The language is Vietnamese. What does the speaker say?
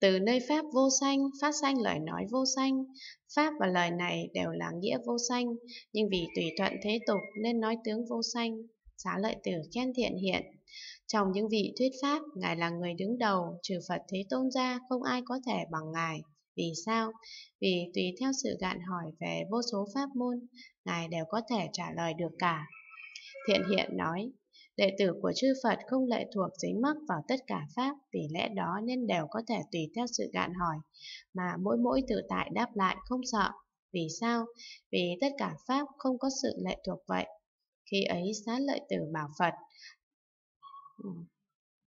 Từ nơi Pháp vô sanh, phát sanh lời nói vô sanh. Pháp và lời này đều là nghĩa vô sanh, nhưng vì tùy thuận thế tục nên nói tướng vô sanh. Xá lợi tử khen thiện hiện. Trong những vị thuyết Pháp, Ngài là người đứng đầu, trừ Phật Thế Tôn ra không ai có thể bằng Ngài. Vì sao? Vì tùy theo sự gạn hỏi về vô số pháp môn, Ngài đều có thể trả lời được cả. Thiện hiện nói, Đệ tử của chư Phật không lệ thuộc dính mắc vào tất cả Pháp, vì lẽ đó nên đều có thể tùy theo sự gạn hỏi, mà mỗi mỗi tự tại đáp lại không sợ. Vì sao? Vì tất cả Pháp không có sự lệ thuộc vậy. Khi ấy xá lợi tử bảo Phật.